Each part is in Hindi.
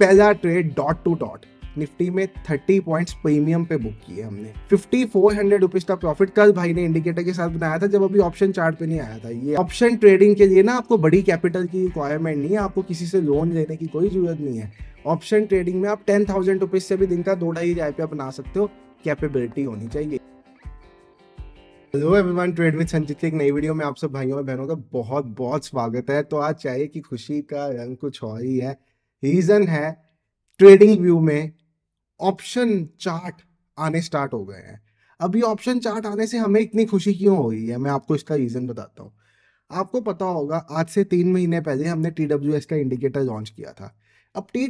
पहला trade dot two dot Nifty में 30 पॉइंट्स प्रीमियम पे बुक किए हमने 5400 रुपीस का प्रॉफिट कल भाई ने इंडिकेटर के साथ बनाया था जब अभी ऑप्शन चार्ट पे नहीं आया था ये ऑप्शन ट्रेडिंग के लिए ना आपको बड़ी कैपिटल की रिक्वायरमेंट नहीं है आपको किसी से लोन लेने की कोई जरूरत नहीं है ऑप्शन ट्रेडिंग में आप टेन थाउजेंड रुपीज से भी दिन का दो ढाई हजार रुपया बना सकते हो कैपेबिलिटी होनी चाहिए hello everyone trade with Sanjeet एक नई वीडियो में आप सब भाइयों और बहनों का बहुत बहुत स्वागत है तो आज चाहिए कि खुशी का रंग कुछ और ही है रीज़न है ट्रेडिंग व्यू में ऑप्शन चार्ट आने स्टार्ट हो गए हैं अब ये ऑप्शन चार्ट आने से हमें इतनी खुशी क्यों हो रही है मैं आपको इसका रीज़न बताता हूँ आपको पता होगा आज से तीन महीने पहले हमने टी का इंडिकेटर लॉन्च किया था अब टी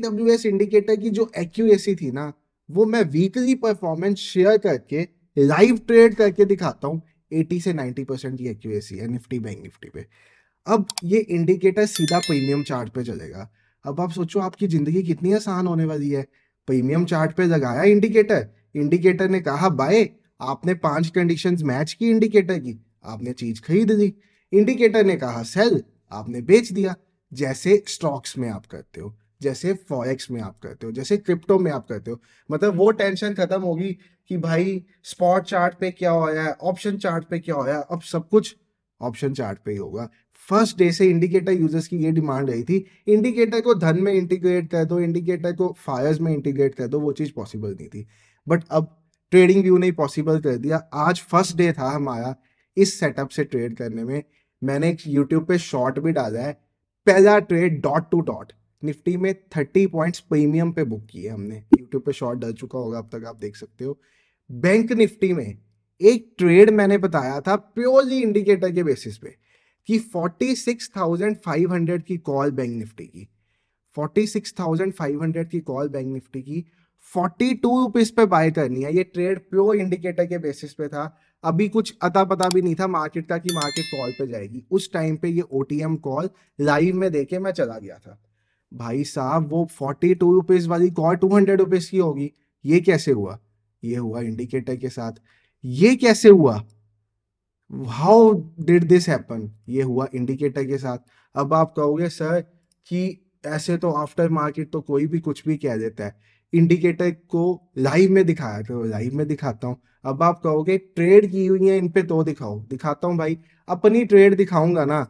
इंडिकेटर की जो एक्यूरेसी थी ना वो मैं वीकली परफॉर्मेंस शेयर करके लाइव ट्रेड करके दिखाता हूँ 80 से 90 परसेंट की एक्यूरेसी है निफ्टी बैंक निफ्टी पे अब ये इंडिकेटर सीधा प्रीमियम चार्ट पे चलेगा अब आप सोचो आपकी ज़िंदगी कितनी आसान होने वाली है प्रीमियम चार्ट पे लगाया इंडिकेटर इंडिकेटर ने कहा बाय आपने पांच कंडीशन मैच की इंडिकेटर की आपने चीज़ खरीद ली इंडिकेटर ने कहा सेल आपने बेच दिया जैसे स्टॉक्स में आप करते हो जैसे फॉरेक्स में आप करते हो जैसे क्रिप्टो में आप करते हो मतलब वो टेंशन खत्म होगी कि भाई स्पॉट चार्ट पे क्या होया है ऑप्शन चार्ट पे क्या होया है अब सब कुछ ऑप्शन चार्ट पे ही होगा फर्स्ट डे से इंडिकेटर यूजर्स की ये डिमांड रही थी इंडिकेटर को धन में इंटीग्रेट कर दो इंडिकेटर को फायर्स में इंटीग्रेट कर दो वो चीज़ पॉसिबल नहीं थी बट अब ट्रेडिंग व्यू ने पॉसिबल कर दिया आज फर्स्ट डे था हमारा इस सेटअप से ट्रेड करने में मैंने एक यूट्यूब पे शॉर्ट भी डाला है पहला trade dot two dot Nifty में थर्टी पॉइंट्स प्रीमियम पे बुक किए हमने यूट्यूब पे शॉर्ट डल चुका होगा अब तक आप देख सकते हो बैंक निफ्टी में एक ट्रेड मैंने बताया था प्योरली इंडिकेटर के बेसिस पे कि 46,500 की कॉल बैंक निफ्टी की 46,500 की कॉल बैंक निफ्टी की 42 टू रुपीज पे बाय करनी है ये ट्रेड प्योर इंडिकेटर के बेसिस पे था अभी कुछ अता पता भी नहीं था मार्केट का कि मार्केट कॉल पे जाएगी उस टाइम पे ये ओ कॉल लाइव में देके मैं चला गया था भाई साहब वो फोर्टी टू रुपीज वाली कॉल टू हंड्रेड रुपीज की होगी ये कैसे हुआ ये हुआ इंडिकेटर के साथ ये कैसे हुआ हाउ डिड दिस हैपन ये हुआ इंडिकेटर के साथ अब आप कहोगे सर कि ऐसे तो आफ्टर मार्केट तो कोई भी कुछ भी कह देता है इंडिकेटर को लाइव में दिखाया तो लाइव में दिखाता हूँ अब आप कहोगे ट्रेड की हुई है इन पे तो दिखाओ दिखाता हूँ भाई अपनी ट्रेड दिखाऊंगा ना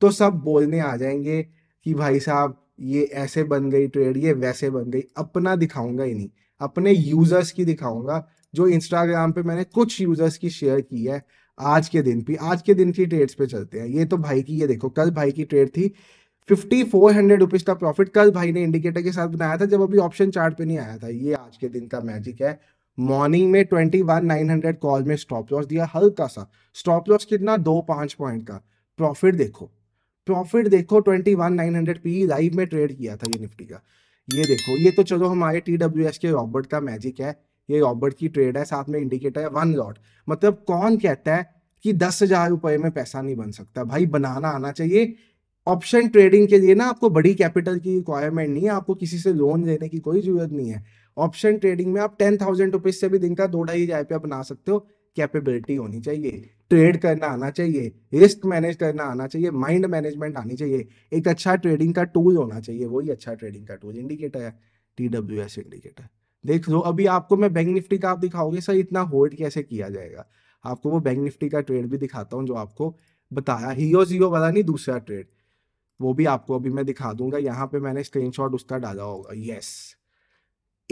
तो सब बोलने आ जाएंगे कि भाई साहब ये ऐसे बन गई ट्रेड ये वैसे बन गई अपना दिखाऊंगा ही नहीं अपने यूजर्स की दिखाऊंगा जो इंस्टाग्राम पे मैंने कुछ यूजर्स की शेयर की है आज के दिन भी आज के दिन की ट्रेड्स पे चलते हैं ये तो भाई की ये देखो कल भाई की ट्रेड थी फिफ्टी फोर हंड्रेड रुपीज़ का प्रॉफिट कल भाई ने इंडिकेटर के साथ बनाया था जब अभी ऑप्शन चार्ट पे नहीं आया था ये आज के दिन का मैजिक है मॉर्निंग में twenty one nine hundred call में स्टॉप लॉस दिया हल्का सा स्टॉप लॉस कितना दो पाँच पॉइंट का प्रॉफिट देखो प्रॉफिट देखो twenty one nine hundred P live में ट्रेड किया था ये निफ्टी का ये देखो ये तो चलो हमारे टी डब्ल्यू एस के रॉबर्ट का मैजिक है ये रॉबर्ट की ट्रेड है साथ में इंडिकेटर है वन लॉट मतलब कौन कहता है कि दस हजार रुपए में पैसा नहीं बन सकता भाई बनाना आना चाहिए ऑप्शन ट्रेडिंग के लिए ना आपको बड़ी कैपिटल की रिक्वायरमेंट नहीं है आपको किसी से लोन लेने की कोई जरूरत नहीं है ऑप्शन ट्रेडिंग में आप टेन थाउजेंड रुपीज से भी दिन का दो ढाई हजार रुपया बना सकते हो कैपेबिलिटी होनी चाहिए ट्रेड करना आना चाहिए रिस्क मैनेज करना आना चाहिए माइंड मैनेजमेंट आनी चाहिए एक अच्छा ट्रेडिंग का टूल होना चाहिए वही अच्छा ट्रेडिंग का टूल इंडिकेटर है टी डब्ल्यू एस इंडिकेटर देख लो अभी आपको मैं बैंक निफ्टी का आप दिखाओगे सर इतना होल्ड कैसे किया जाएगा आपको वो बैंक निफ्टी का ट्रेड भी दिखाता हूँ जो आपको बताया हीओ जियो वाला नहीं दूसरा ट्रेड वो भी आपको अभी मैं दिखा दूंगा यहाँ पे मैंने स्क्रीन उसका डाला होगा यस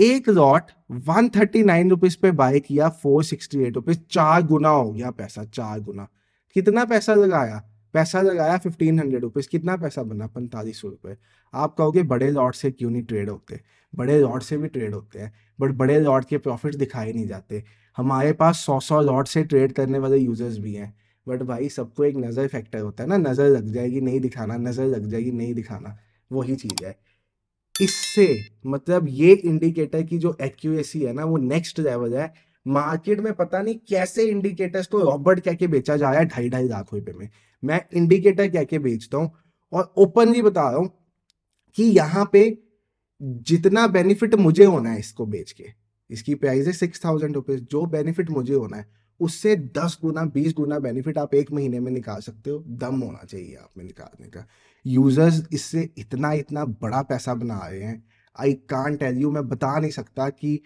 एक lot one thirty nine rupees पे बाय किया फोर सिक्सटी एट रुपीज चार गुना हो गया पैसा चार गुना कितना पैसा लगाया पैसा लगाया फिफ्टीन हंड्रेड रुपीज कितना पैसा बना पैंतालीस सौ रुपए आप कहोगे बड़े लॉट से क्यों नहीं ट्रेड होते बड़े लॉट से भी ट्रेड होते हैं बट बड़े लॉट के प्रॉफिट दिखाई नहीं जाते हमारे पास सौ सौ लॉट से ट्रेड करने वाले यूजर्स भी हैं बट भाई सबको एक नज़र फैक्टर होता है ना नज़र लग जाएगी नहीं दिखाना नज़र लग जाएगी नहीं दिखाना वही चीज़ है इससे मतलब ये इंडिकेटर की जो एक्यूरेसी है ना वो नेक्स्ट लेवल है मार्केट में पता नहीं कैसे इंडिकेटर्स को रॉबर्ट कह के बेचा जा रहा है ढाई ढाई लाख रुपए में मैं इंडिकेटर कह के बेचता हूँ और ओपनली बता रहा हूँ कि यहाँ पे जितना बेनिफिट मुझे होना है इसको बेच के इसकी प्राइस है सिक्स थाउजेंड रुपीज जो बेनिफिट मुझे होना है उससे दस गुना बीस गुना बेनिफिट आप एक महीने में निकाल सकते हो दम होना चाहिए आप में निकालने का यूजर्स इससे इतना इतना बड़ा पैसा बना रहे हैं आई कान टेल यू मैं बता नहीं सकता कि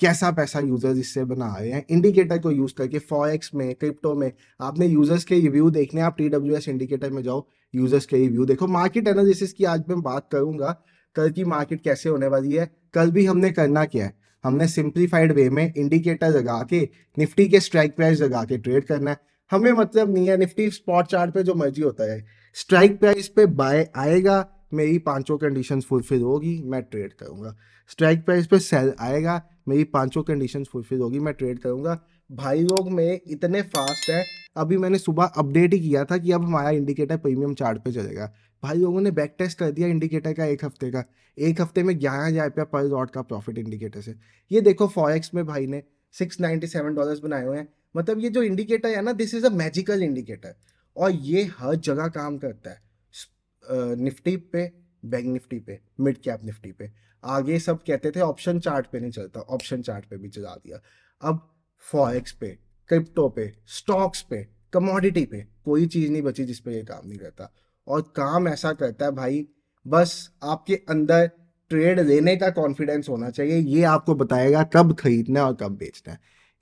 कैसा पैसा यूजर्स इससे बना रहे हैं इंडिकेटर को यूज़ करके फॉर में क्रिप्टो में आपने यूजर्स के रिव्यू देखने आप टी डब्ल्यू एस इंडिकेटर में जाओ यूजर्स के रिव्यू देखो मार्केट एनालिसिस की आज मैं बात करूंगा कल की मार्केट कैसे होने वाली है कल भी हमने करना क्या है हमने सिंप्लीफाइड वे में इंडिकेटर लगा के निफ्टी के स्ट्राइक प्राइस लगा के ट्रेड करना है हमें मतलब नहीं है निफ्टी स्पॉट चार्ट पे जो मर्जी होता है स्ट्राइक प्राइस पे बाय आएगा मेरी पांचों कंडीशन फुलफिल होगी मैं ट्रेड करूंगा स्ट्राइक प्राइस पे सेल आएगा मेरी पांचों कंडीशन फुलफिल होगी मैं ट्रेड करूंगा भाई लोग में इतने फास्ट है अभी मैंने सुबह अपडेट ही किया था कि अब हमारा इंडिकेटर प्रीमियम चार्ट पे चलेगा भाई लोगों ने बैक टेस्ट कर दिया इंडिकेटर का एक हफ्ते का एक हफ्ते में ग्यारह हज़ार रुपया पर लॉट का प्रॉफिट इंडिकेटर से ये देखो फॉरेक्स में भाई ने सिक्स नाइन्टी सेवन डॉलर्स बनाए हुए हैं मतलब ये जो इंडिकेटर है ना this is a magical indicator और ये हर जगह काम करता है निफ्टी पे बैंक निफ्टी पे मिड कैप निफ्टी पे आगे सब कहते थे ऑप्शन चार्ट पे नहीं चलता ऑप्शन चार्ट पे भी चला दिया अब फॉरेक्स पे क्रिप्टो पे स्टॉक्स पे कमोडिटी पे कोई चीज़ नहीं बची जिस पे ये काम नहीं करता और काम ऐसा करता है भाई बस आपके अंदर ट्रेड लेने का कॉन्फिडेंस होना चाहिए ये आपको बताएगा कब खरीदना है और कब बेचना है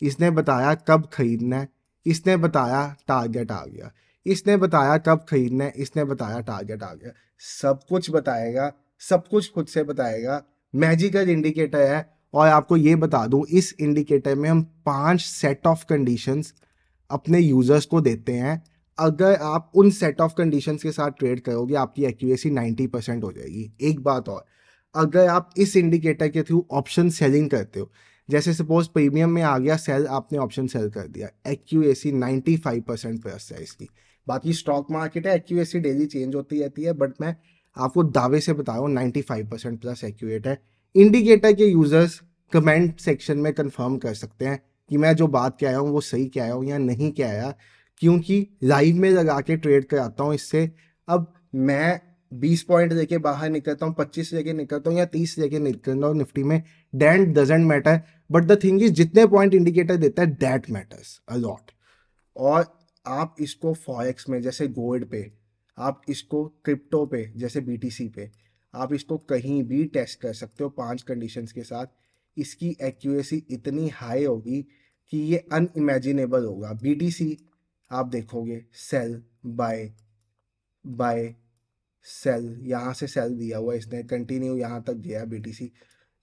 इसने बताया कब खरीदना है इसने बताया टारगेट आ गया इसने बताया कब खरीदना है इसने बताया टारगेट आ गया सब कुछ बताएगा सब कुछ खुद से बताएगा मैजिकल इंडिकेटर है और आपको ये बता दूं इस इंडिकेटर में हम पांच सेट ऑफ कंडीशंस अपने यूजर्स को देते हैं अगर आप उन सेट ऑफ कंडीशंस के साथ ट्रेड करोगे आपकी एक्यूरेसी 90 परसेंट हो जाएगी एक बात और अगर आप इस इंडिकेटर के थ्रू ऑप्शन सेलिंग करते हो जैसे सपोज प्रीमियम में आ गया सेल आपने ऑप्शन सेल कर दिया एक्यूएसी फाइव परसेंट प्लस है इसकी बाकी स्टॉक मार्केट है एक्यूएसी डेली चेंज होती रहती है बट मैं आपको दावे से बता रहा हूँ ninety five percent plus accurate है इंडिकेटर के यूज़र्स कमेंट सेक्शन में कंफर्म कर सकते हैं कि मैं जो बात के आया हूँ वो सही क्या आया हूँ या नहीं क्या आया क्योंकि लाइव में लगा के ट्रेड कराता हूँ इससे अब मैं 20 पॉइंट लेके बाहर निकलता हूँ 25 लेके निकलता हूँ या 30 लेके निकलता हूँ निफ्टी में doesn't doesn't matter but the thing is जितने पॉइंट इंडिकेटर देता है डैट मैटर्स अलॉट और आप इसको फॉरेक्स में जैसे गोल्ड पे आप इसको क्रिप्टो पे जैसे बी पे आप इसको कहीं भी टेस्ट कर सकते हो पांच कंडीशंस के साथ इसकी एक्यूरेसी इतनी हाई होगी कि ये अनइमेजिनेबल होगा सी आप देखोगे सेल बाय बाय सेल यहाँ से सेल दिया हुआ इसने कंटिन्यू यहाँ तक गया सी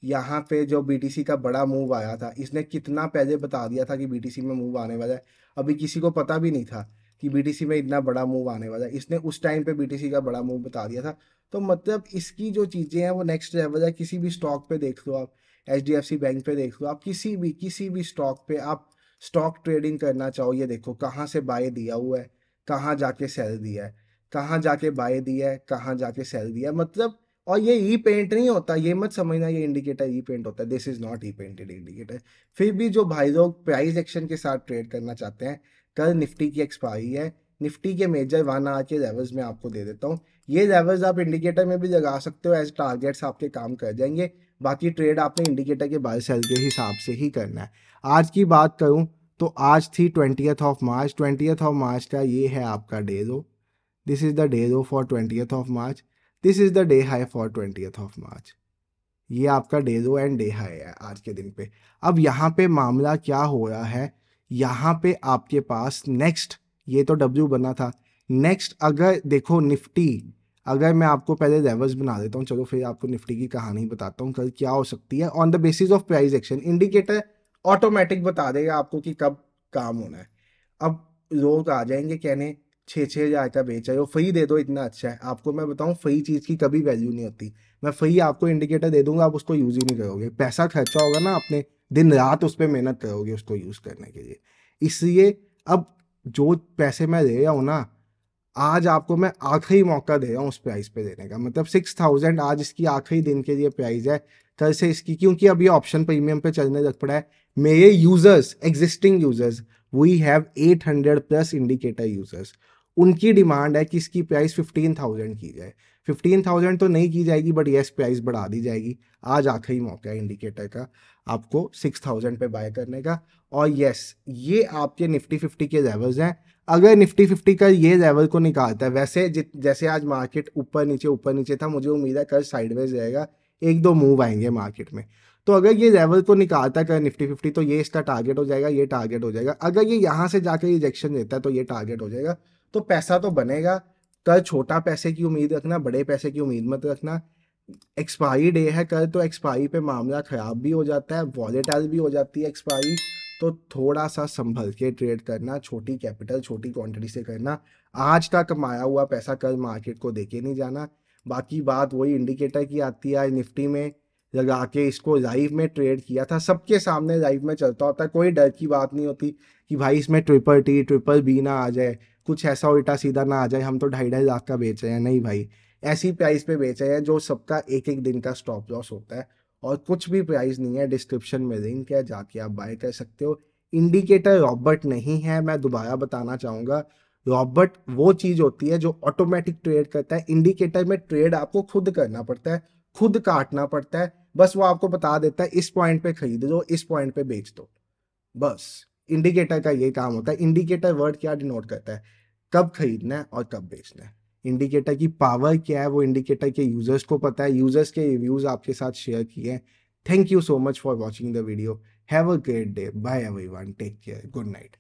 यहाँ पे जो सी का बड़ा मूव आया था इसने कितना पहले बता दिया था कि सी में मूव आने वाला है अभी किसी को पता भी नहीं था कि बीटीसी में इतना बड़ा मूव आने वाला है इसने उस टाइम पे बीटीसी का बड़ा मूव बता दिया था तो मतलब इसकी जो चीज़ें हैं वो नेक्स्ट लेवल है किसी भी स्टॉक पे देख लो आप एच बैंक पे देख लो आप किसी भी किसी भी स्टॉक पे आप स्टॉक ट्रेडिंग करना चाहो ये देखो कहाँ से बाय दिया हुआ है कहाँ जाके सेल दिया है कहाँ जाके बाय दिया है कहाँ जाके सेल दिया है मतलब और ये ई पेंट नहीं होता ये मत समझना ये इंडिकेटर ई पेंट होता है this is not repainted indicator फिर भी जो भाई लोग प्राइस एक्शन के साथ ट्रेड करना चाहते हैं कल निफ्टी की एक्सपायरी है निफ्टी के मेजर वन आर के लेवल्स में आपको दे देता हूँ ये लेवल्स आप इंडिकेटर में भी लगा सकते हो एज टारगेट्स आपके काम कर जाएंगे बाकी ट्रेड आपने इंडिकेटर के बाय सेल के हिसाब से ही करना है आज की बात करूँ तो आज थी twentieth of March twentieth of March का ये है आपका day low this is the day low for twentieth of March this is the day high for twentieth of March ये आपका day low and day high है आज के दिन पे अब यहाँ पे मामला क्या हो रहा है यहाँ पे आपके पास नेक्स्ट ये तो डब्ल्यू बना था नेक्स्ट अगर देखो निफ्टी अगर मैं आपको पहले लेवल्स बना देता हूँ चलो फिर आपको निफ्टी की कहानी बताता हूँ कल क्या हो सकती है on the basis of price action indicator automatic बता देगा आपको कि कब काम होना है अब लोग आ जाएंगे कहने छः छः हज़ार का बेच रहे हो फ्री दे दो इतना अच्छा है आपको मैं बताऊँ फ्री चीज़ की कभी वैल्यू नहीं होती मैं फ्री आपको इंडिकेटर दे दूंगा आप उसको यूज़ ही नहीं करोगे पैसा खर्चा होगा ना आपने दिन रात उस पर मेहनत करोगे उसको यूज़ करने के लिए इसलिए अब जो पैसे मैं दे रहा हूँ ना आज आपको मैं आखिरी मौका दे रहा हूँ उस प्राइस पे देने का मतलब सिक्स थाउजेंड आज इसकी आखिरी दिन के लिए प्राइस है कल से इसकी क्योंकि अब ये ऑप्शन प्रीमियम पे चलने लग पड़ा है मेरे users existing users we have eight hundred plus indicator users उनकी डिमांड है कि इसकी प्राइस फिफ्टीन थाउजेंड की जाए फिफ्टीन थाउजेंड तो नहीं की जाएगी बट येस प्राइस बढ़ा दी जाएगी आज आखिरी मौका है इंडिकेटर का आपको सिक्स थाउजेंड पे बाय करने का और येस ये आपके निफ्टी फिफ्टी के लेवल्स हैं अगर निफ्टी फिफ्टी का ये लेवल को निकालता है वैसे जैसे आज मार्केट ऊपर नीचे ऊपर नीचे था मुझे उम्मीद है कल साइडवेज रहेगा एक दो मूव आएंगे मार्केट में तो अगर ये लेवल को निकालता है निफ्टी फिफ्टी तो ये इसका टारगेट हो जाएगा ये टारगेट हो जाएगा अगर ये यहाँ से जाकर रिजेक्शन देता है तो ये टारगेट हो जाएगा तो पैसा तो बनेगा कल छोटा पैसे की उम्मीद रखना बड़े पैसे की उम्मीद मत रखना एक्सपायरी डे है कल तो एक्सपायरी पे मामला ख़राब भी हो जाता है वॉलेटाइल भी हो जाती है एक्सपायरी तो थोड़ा सा संभल के ट्रेड करना छोटी कैपिटल छोटी क्वांटिटी से करना आज का कमाया हुआ पैसा कल मार्केट को देके नहीं जाना बाकी बात वही इंडिकेटर की आती है निफ्टी में लगा के इसको लाइव में ट्रेड किया था सबके सामने लाइव में चलता होता है कोई डर की बात नहीं होती कि भाई इसमें ट्रिपल टी ट्रिपल बी ना आ जाए कुछ ऐसा उल्टा सीधा ना आ जाए हम तो ढाई ढाई लाख का बेच रहे हैं नहीं भाई ऐसी प्राइस पे बेच रहे हैं जो सबका एक एक दिन का स्टॉप लॉस होता है और कुछ भी प्राइस नहीं है डिस्क्रिप्शन में लिंक है जाके आप बाय कर सकते हो इंडिकेटर रॉबर्ट नहीं है मैं दोबारा बताना चाहूँगा रॉबर्ट वो चीज़ होती है जो ऑटोमेटिक ट्रेड करता है इंडिकेटर में ट्रेड आपको खुद करना पड़ता है खुद काटना पड़ता है बस वो आपको बता देता है इस पॉइंट पे खरीद दो इस पॉइंट पे बेच दो बस इंडिकेटर का ये काम होता है इंडिकेटर वर्ड क्या डिनोट करता है कब खरीदना है और कब बेचना है इंडिकेटर की पावर क्या है वो इंडिकेटर के यूजर्स को पता है यूजर्स के रिव्यूज आपके साथ शेयर किए हैं thank you so much for watching the video have a great day bye everyone take care good night